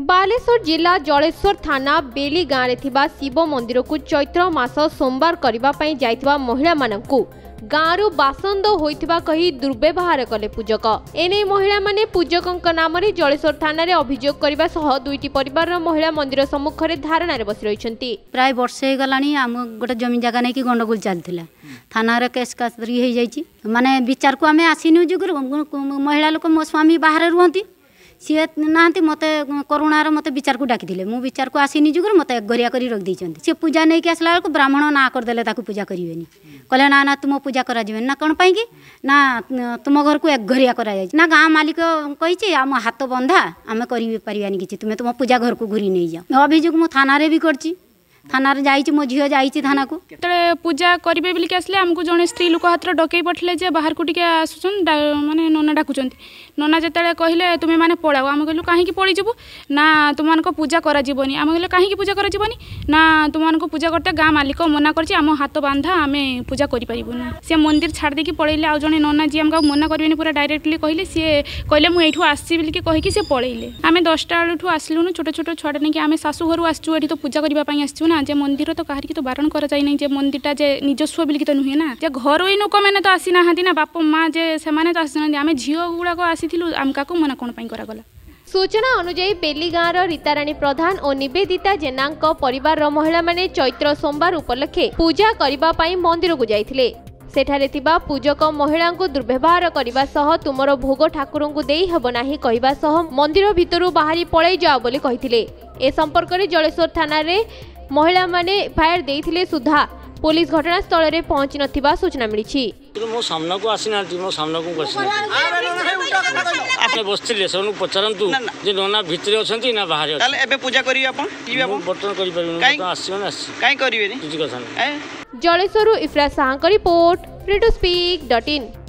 ବାଲେଶ୍ୱର ଜିଲ୍ଲା ଜଳେଶ୍ୱର ଥାନା ବେଲି ଗାଁରେ ଥିବା ଶିବ ମନ୍ଦିରକୁ ଚୈତ୍ର ମାସ ସୋମବାର କରିବା ପାଇଁ ଯାଇଥିବା ମହିଳାମାନଙ୍କୁ ଗାଁରୁ ବାସନ୍ଦ ହୋଇଥିବା କହି ଦୁର୍ବ୍ୟବହାର କଲେ ପୂଜକ ଏନେଇ ମହିଳାମାନେ ପୂଜକଙ୍କ ନାମରେ ଜଳେଶ୍ୱର ଥାନାରେ ଅଭିଯୋଗ କରିବା ସହ ଦୁଇଟି ପରିବାରର ମହିଳା ମନ୍ଦିର ସମ୍ମୁଖରେ ଧାରଣାରେ ବସି ରହିଛନ୍ତି ପ୍ରାୟ ବର୍ଷେ ହେଇଗଲାଣି ଆମ ଗୋଟେ ଜମି ଜାଗା ନେଇକି ଗଣ୍ଡଗୋଳ ଚାଲିଥିଲା ଥାନାରେ କେସ୍ କାସରି ହେଇଯାଇଛି ମାନେ ବିଚାରକୁ ଆମେ ଆସିନୁ ଯୁଗରୁ ମହିଳା ଲୋକ ମୋ ସ୍ୱାମୀ ବାହାରେ ରୁହନ୍ତି ସିଏ ନାହାନ୍ତି ମୋତେ କରୁଣାର ମୋତେ ବିଚାରକୁ ଡାକିଥିଲେ ମୁଁ ବିଚାରକୁ ଆସିନି ଯୁଗରୁ ମୋତେ ଏକଗରିଆ କରି ରଖିଦେଇଛନ୍ତି ସେ ପୂଜା ନେଇକି ଆସିଲା ବେଳକୁ ବ୍ରାହ୍ମଣ ନା କରିଦେଲେ ତାକୁ ପୂଜା କରିବେନି କହିଲେ ନା ନା ତୁମ ପୂଜା କରାଯିବନି ନା କ'ଣ ପାଇଁକି ନା ତୁମ ଘରକୁ ଏକଘରିଆ କରାଯାଇଛି ନା ଗାଁ ମାଲିକ କହିଛି ଆମ ହାତ ବନ୍ଧା ଆମେ କରିପାରିବାନି କିଛି ତୁମେ ତୁମ ପୂଜା ଘରକୁ ଘୁରି ନେଇଯାଅ ଅଭିଯୋଗ ମୁଁ ଥାନାରେ ବି କରିଛି থানার যাইছি মো ঝিও যাইছি থানাকু যেতবে পূজা করিবে বলি কি আসলে আমকু জনে স্ত্রী লোক হাতর ডকেই পঠলে যে বাহার বাহারকু টিকে আসুছন মানে নোনা ডাকুছন নোনা যেতবে কহিলে তুমি মানে পড়াও আমি কইলু কাহি কি পড়ি পড়িযিবু না তোমাকে পূজা করা জীবনি আমি কইলে কাহি কি পূজা করা জীবনি না তোমাকে পূজা করতে গা মালিক মনা করছি আমো হাত বাঁধা আমি পূজা করি পারিব না সে মন্দির ছাড় দেখি পড়াইলে আর জনে নোনা জি আমাকে মনা করবেনি পুরা ডাইরেক্টলি কহিলে সে কহিলে মু এইঠু আসছি বলি বলিকি কহিকি সে পড়াইলে আমি দশটা বেলু আসলু ছোট ছোট ছুয়াটা নাকি আমি শাশু ঘর আসছু এটি তো পূজা করা আসছু না ନା ଯେ ମନ୍ଦିର ତ କାହାରିକି ତ ବାରଣ କରାଯାଇ ନାହିଁ ଯେ ମନ୍ଦିରଟା ଯେ ନିଜସ୍ୱ ବୋଲିକି ତ ନୁହେଁ ନା ଯେ ଘରୋଇ ଲୋକମାନେ ତ ଆସିନାହାନ୍ତି ନା ବାପ ମା ଯେ ସେମାନେ ତ ଆସିନାହାନ୍ତି ଆମେ ଝିଅ ଗୁଡାକ ଆସିଥିଲୁ ଆମ କାକୁ ମନା କ'ଣ ପାଇଁ କରାଗଲା ସୂଚନା ଅନୁଯାୟୀ ବେଲି ଗାଁର ରୀତାରାଣୀ ପ୍ରଧାନ ଓ ନିବେଦିତା ଜେନାଙ୍କ ପରିବାରର ମହିଳାମାନେ ଚୈତ୍ର ସୋମବାର ଉପଲକ୍ଷେ ପୂଜା କରିବା ପାଇଁ ମନ୍ଦିରକୁ ଯାଇଥିଲେ ସେଠାରେ ଥିବା ପୂଜକ ମହିଳାଙ୍କୁ ଦୁର୍ବ୍ୟବହାର କରିବା ସହ ତୁମର ଭୋଗ ଠାକୁରଙ୍କୁ ଦେଇ ହେବ ନାହିଁ କହିବା ସହ ମନ୍ଦିର ଭିତରୁ ବାହାରି ପଳାଇ ଯାଅ ବୋଲି କହିଥିଲେ ଏ ସମ୍ପର୍କରେ ଜଳେଶ୍ୱର ଥାନାରେ ମହିଳାମାନେ ଏଫଆଇଆର୍ ଦେଇଥିଲେ ସୁଦ୍ଧା ପୋଲିସ ଘଟଣାସ୍ଥଳରେ ପହଞ୍ଚି ନଥିବା ସୂଚନା ମିଳିଛି ମୋ ସାମ୍ନାକୁ ଆସିନାହାନ୍ତି ମୋ ସାମ୍ନାକୁ ଆପଣ ବସିଥିଲେ ସେମାନଙ୍କୁ ପଚାରନ୍ତୁ ଯେ ନନା ଭିତରେ ଅଛନ୍ତି ନା ବାହାରେ ତାହେଲେ ଏବେ ପୂଜା କରିବେ ଆପଣ ବର୍ତ୍ତମାନ କରିପାରିବେନି ଆସିବେ କାହିଁ କରିବେନି କିଛି କଥା ନାହିଁ ଜଳେଶ୍ୱରରୁ ଇଫ୍ରା ଶାହଙ୍କ ରିପୋର୍ଟ ପ୍ରିଟୁ ସ୍ପିକ୍ ଡଟ୍ ଇନ୍